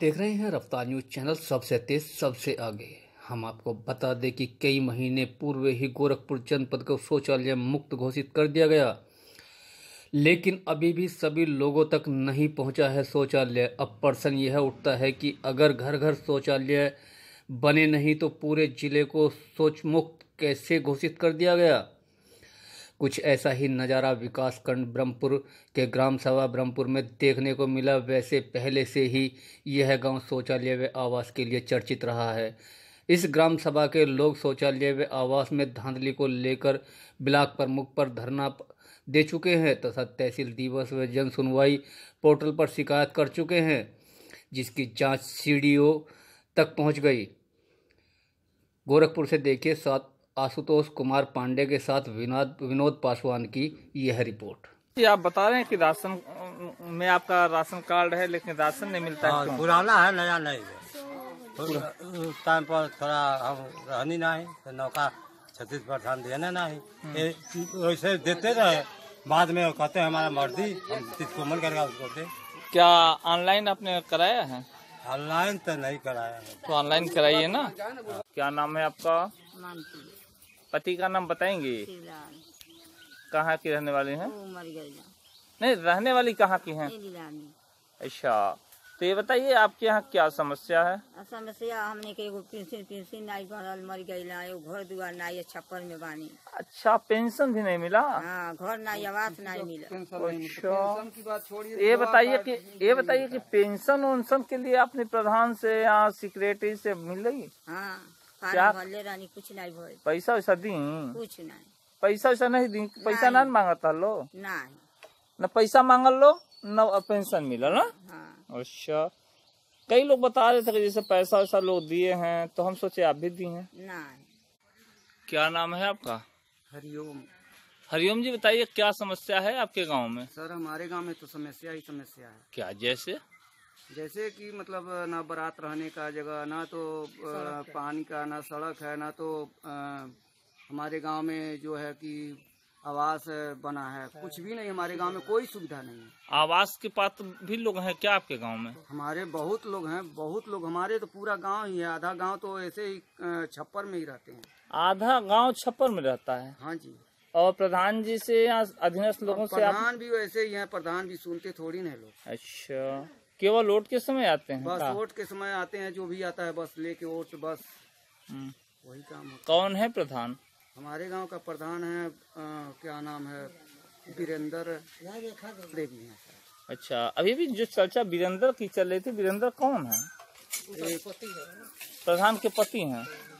देख रहे हैं रफ्तार न्यूज चैनल सबसे तेज सबसे आगे हम आपको बता दें कि कई महीने पूर्व ही गोरखपुर जनपद को शौचालय मुक्त घोषित कर दिया गया लेकिन अभी भी सभी लोगों तक नहीं पहुंचा है शौचालय अब प्रश्न यह उठता है कि अगर घर घर शौचालय बने नहीं तो पूरे जिले को शौच मुक्त कैसे घोषित कर दिया गया कुछ ऐसा ही नज़ारा विकासखंड ब्रह्मपुर के ग्राम सभा ब्रह्मपुर में देखने को मिला वैसे पहले से ही यह गांव शौचालय व आवास के लिए चर्चित रहा है इस ग्राम सभा के लोग शौचालय व आवास में धांधली को लेकर ब्लॉक प्रमुख पर धरना दे चुके हैं तथा तो तहसील दिवस व जन सुनवाई पोर्टल पर शिकायत कर चुके हैं जिसकी जांच सीडीओ तक पहुंच गई गोरखपुर से देखिए सात आशुतोष कुमार पांडे के साथ विनोद विनोद पासवान की यह रिपोर्ट जी आप बता रहे हैं कि राशन में आपका राशन कार्ड है लेकिन राशन नहीं मिलता है हाँ, पुराना है नया नहीं है टाइम पर थोड़ा हम रहनी ना तो नौका छत्तीस परसेंट देना ना ही हम्म। वैसे देते रहे बाद में कहते हैं हमारा मर्जी हम जिसको मन करेगा उसको दे क्या ऑनलाइन आपने कराया है ऑनलाइन तो नहीं कराया है तो ऑनलाइन कराइए ना क्या नाम है आपका पति का नाम बताएंगे कहाँ की रहने वाली हैं नहीं रहने वाली कहाँ की हैं अच्छा तो ये बताइए आपके यहाँ क्या समस्या है समस्या हमने के पेंशन पेंशन नहीं मर घर दुआ ना छप्पर में बानी अच्छा पेंशन भी नहीं मिला हाँ घर ना आवास नहीं मिला अच्छा ये बताइए कि ये बताइए कि पेंशन वेंशन के लिए आपने प्रधान से या सिक्रेटरी से मिल रही हाँ रानी कुछ नहीं पैसा वैसा दी कुछ नहीं पैसा वैसा नहीं दी पैसा ना मांगत लो नहीं न पैसा मांगल लो न पेंशन मिला ना हाँ। अच्छा कई लोग बता रहे थे कि जैसे पैसा वैसा लोग दिए हैं तो हम सोचे आप भी दिए हैं ना क्या नाम है आपका हरिओम हरिओम जी बताइए क्या समस्या है आपके गांव में सर हमारे गांव में तो समस्या ही समस्या है क्या जैसे जैसे कि मतलब ना बारात रहने का जगह ना तो पानी का ना सड़क है ना तो आ, हमारे गांव में जो है कि आवास बना है कुछ भी नहीं हमारे गांव में कोई सुविधा नहीं है आवास के पात्र तो भी लोग हैं क्या आपके गांव में हमारे बहुत लोग हैं बहुत लोग हमारे तो पूरा गांव ही है आधा गांव तो ऐसे ही छप्पर में ही रहते हैं आधा गांव छप्पर में रहता है हाँ जी और प्रधान जी से या अधीनस्थ लोगों से प्रधान भी वैसे ही है प्रधान भी सुनते थोड़ी ना लोग अच्छा केवल वोट के समय आते हैं बस वोट के समय आते हैं जो भी आता है बस लेके वोट बस हम्म। वही काम कौन है प्रधान हमारे गांव का प्रधान है आ, क्या नाम है वीरेंद्र देवी है अच्छा अभी भी जो चर्चा वीरेंद्र की चल रही थी वीरेंद्र कौन है प्रधान के पति हैं